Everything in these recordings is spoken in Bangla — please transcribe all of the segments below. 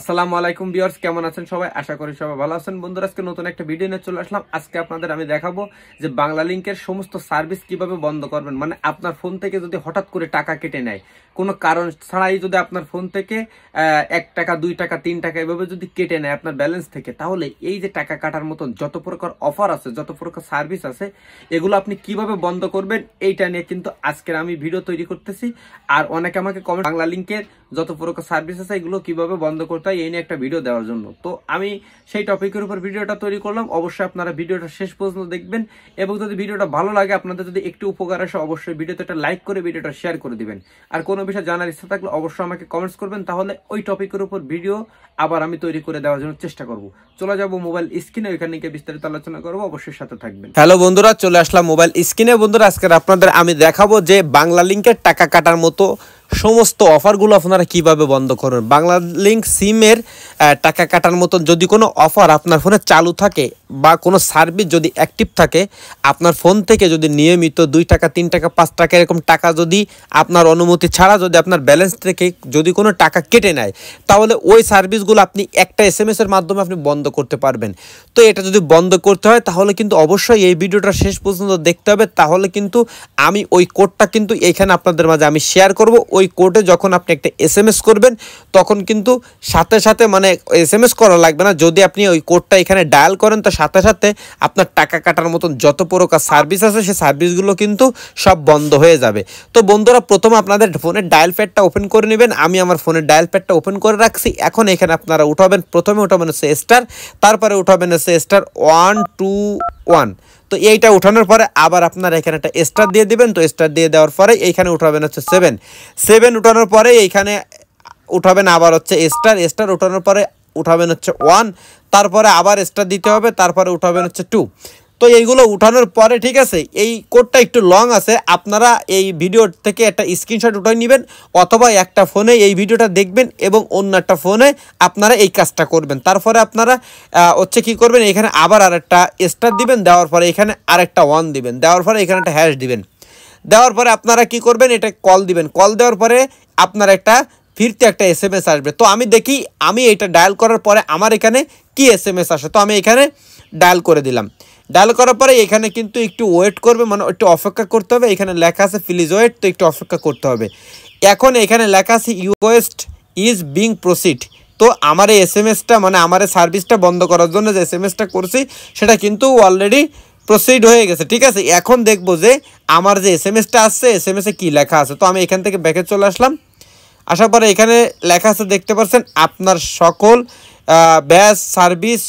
আসসালামু আলাইকুম বিয়ার্স কেমন আছেন সবাই আশা করি সবাই ভালো আছেন বন্ধুরা আজকে নতুন একটা ভিডিও নিয়ে চলে আসলাম আজকে আপনাদের আমি দেখাবো যে বাংলা লিঙ্কের সমস্ত সার্ভিস কিভাবে বন্ধ করবেন মানে আপনার ফোন থেকে যদি হঠাৎ করে টাকা কেটে নেয় কোনো কারণ ছাড়াই যদি আপনার ফোন থেকে এক টাকা দুই টাকা তিন টাকা এভাবে যদি কেটে নেয় আপনার ব্যালেন্স থেকে তাহলে এই যে টাকা কাটার মতন যত প্রকার অফার আছে যত প্রকার সার্ভিস আছে এগুলো আপনি কিভাবে বন্ধ করবেন এইটা নিয়ে কিন্তু আজকের আমি ভিডিও তৈরি করতেছি আর অনেকে আমাকে কমেন্ট বাংলা লিঙ্কের যত প্রকার সার্ভিস আছে এগুলো কিভাবে বন্ধ করতে হয় এই নিয়ে একটা ভিডিও দেওয়ার জন্য তো আমি সেই টপিকের উপর ভিডিওটা তৈরি করলাম অবশ্যই আপনারা ভিডিওটা শেষ পর্যন্ত দেখবেন এবং যদি ভিডিওটা ভালো লাগে আপনাদের যদি একটু উপকার আসে অবশ্যই ভিডিওতে একটা লাইক করে ভিডিওটা শেয়ার করে দিবেন আর কোনো বিষয়ে জানার ইচ্ছা থাকলে অবশ্যই আমাকে কমেন্টস করবেন তাহলে ওই টপিকের উপর ভিডিও আবার আমি তৈরি করে দেওয়ার জন্য চেষ্টা করব চলে যাব মোবাইল স্ক্রিনে ওইখানে গিয়ে বিস্তারিত আলোচনা করবো অবশ্যই সাথে থাকবেন হ্যালো বন্ধুরা চলে আসলাম মোবাইল স্ক্রিনে বন্ধুরা আজকে আপনাদের আমি দেখাবো যে বাংলা লিঙ্কের টাকা কাটার মতো সমস্ত অফারগুলো আপনারা কিভাবে বন্ধ করবেন বাংলা লিঙ্ক সিমের টাকা কাটার মতন যদি কোনো অফার আপনার ফোনে চালু থাকে বা কোনো সার্ভিস যদি অ্যাক্টিভ থাকে আপনার ফোন থেকে যদি নিয়মিত দুই টাকা তিন টাকা পাঁচ টাকা এরকম টাকা যদি আপনার অনুমতি ছাড়া যদি আপনার ব্যালেন্স থেকে যদি কোনো টাকা কেটে নেয় তাহলে ওই সার্ভিসগুলো আপনি একটা এস এম এসের মাধ্যমে আপনি বন্ধ করতে পারবেন তো এটা যদি বন্ধ করতে হয় তাহলে কিন্তু অবশ্যই এই ভিডিওটা শেষ পর্যন্ত দেখতে হবে তাহলে কিন্তু আমি ওই কোডটা কিন্তু এখানে আপনাদের মাঝে আমি শেয়ার করব ওই কোডে যখন আপনি একটা এস এম এস করবেন তখন কিন্তু সাথে সাথে মানে এস এম এস করা লাগবে না যদি আপনি ওই কোডটা এখানে ডায়াল করেন তো সাথে সাথে আপনার টাকা কাটার মতন যত প্রকার সার্ভিস আছে সে সার্ভিসগুলো কিন্তু সব বন্ধ হয়ে যাবে তো বন্ধুরা প্রথমে আপনাদের ফোনের ডায়াল প্যাডটা ওপেন করে নেবেন আমি আমার ফোনের ডায়াল প্যাডটা ওপেন করে রাখছি এখন এখানে আপনারা উঠাবেন প্রথমে উঠাবেন হচ্ছে স্টার তারপরে উঠাবেন হচ্ছে স্টার ওয়ান টু ওয়ান তো এইটা উঠানোর পরে আবার আপনারা এখানে একটা স্টার দিয়ে দিবেন তো স্টার দিয়ে দেওয়ার পরে এইখানে উঠাবেন হচ্ছে সেভেন সেভেন উঠানোর পরে এইখানে উঠাবেন আবার হচ্ছে স্টার স্টার উঠানোর পরে উঠাবেন হচ্ছে ওয়ান তারপরে আবার স্টার দিতে হবে তারপরে উঠাবেন হচ্ছে টু তো এইগুলো উঠানোর পরে ঠিক আছে এই কোডটা একটু লং আছে আপনারা এই ভিডিও থেকে একটা স্ক্রিনশট উঠাই নেবেন অথবা একটা ফোনে এই ভিডিওটা দেখবেন এবং অন্য একটা ফোনে আপনারা এই কাজটা করবেন তারপরে আপনারা হচ্ছে কি করবেন এখানে আবার আরেকটা স্টার দিবেন দেওয়ার পরে এখানে আরেকটা ওয়ান দিবেন দেওয়ার পরে এখানে একটা হ্যাশ দিবেন দেওয়ার পরে আপনারা কি করবেন এটা কল দিবেন কল দেওয়ার পরে আপনার একটা ফিরতে একটা এস এম এস আসবে তো আমি দেখি আমি এটা ডায়াল করার পরে আমার এখানে কি এস এম এস আসে তো আমি এখানে ডায়াল করে দিলাম ডায়াল করার পরে এখানে কিন্তু একটু ওয়েট করবে মানে একটু অপেক্ষা করতে হবে এখানে লেখা আছে প্লিজ ওয়েট তো একটু অপেক্ষা করতে হবে এখন এখানে লেখা আছে ওয়েস্ট ইজ বিং প্রসিড তো আমার এই এস এম এসটা মানে আমার সার্ভিসটা বন্ধ করার জন্য যে এস এম এসটা করছি সেটা কিন্তু অলরেডি প্রসিড হয়ে গেছে ঠিক আছে এখন দেখবো যে আমার যে এস এম এসটা আসছে এস এম এসে কী লেখা আছে তো আমি এখান থেকে ব্যাকে চলে আসলাম আসার পরে এখানে লেখা আছে দেখতে পাচ্ছেন আপনার সকল ব্যাস সার্ভিস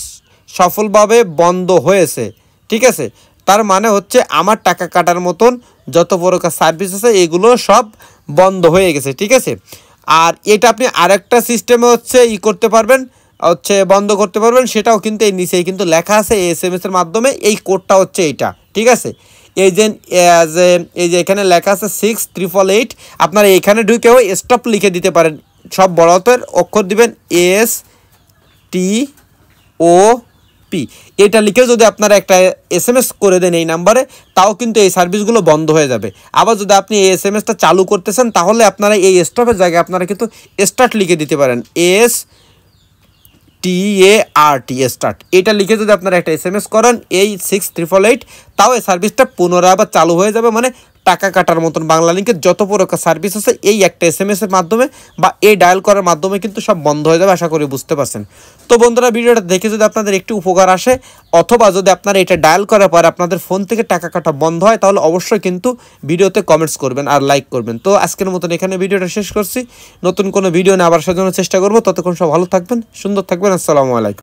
সফলভাবে বন্ধ হয়েছে ঠিক আছে তার মানে হচ্ছে আমার টাকা কাটার মতন যত প্রকার সার্ভিস আছে এগুলো সব বন্ধ হয়ে গেছে ঠিক আছে আর এটা আপনি আরেকটা সিস্টেমে হচ্ছে ই করতে পারবেন হচ্ছে বন্ধ করতে পারবেন সেটাও কিন্তু এই নিচেই কিন্তু লেখা আছে এস এম এসের মাধ্যমে এই কোডটা হচ্ছে এইটা ঠিক আছে এই যে এই যে এখানে লেখা আছে সিক্স ট্রিপল এইট আপনারা এখানে ঢুকেও স্টপ লিখে দিতে পারেন সব বড়তের অক্ষর দিবেন এস টি ও পি এটা লিখেও যদি আপনারা একটা এস এম এস করে দেন এই নাম্বারে তাও কিন্তু এই সার্ভিসগুলো বন্ধ হয়ে যাবে আবার যদি আপনি এই এস এম এসটা চালু করতেছেন তাহলে আপনারা এই স্টপের জায়গায় আপনারা কিন্তু স্টার্ট লিখে দিতে পারেন এস টি এ আর টি স্টার্ট এটা লিখে যদি আপনারা একটা এস এম এস করেন এই সিক্স ট্রিপল এইট তাও এই সার্ভিসটা পুনরায় আবার চালু হয়ে যাবে মানে টাকা কাটার মতন বাংলা লিঙ্কের যত প্রকার সার্ভিস আছে এই একটা এস এম এসের মাধ্যমে বা এই ডায়াল করার মাধ্যমে কিন্তু সব বন্ধ হয়ে যাবে আশা করি বুঝতে পারছেন তো বন্ধুরা ভিডিওটা দেখে যদি আপনাদের একটু উপকার আসে অথবা যদি আপনারা এটা ডায়াল করার পর আপনাদের ফোন থেকে টাকা কাটা বন্ধ হয় তাহলে অবশ্যই কিন্তু ভিডিওতে কমেন্টস করবেন আর লাইক করবেন তো আজকের মতন এখানে ভিডিওটা শেষ করছি নতুন কোনো ভিডিও নিয়ে আবার সাজানোর চেষ্টা করবো ততক্ষণ সব ভালো থাকবেন সুন্দর থাকবেন আসসালামু আলাইকুম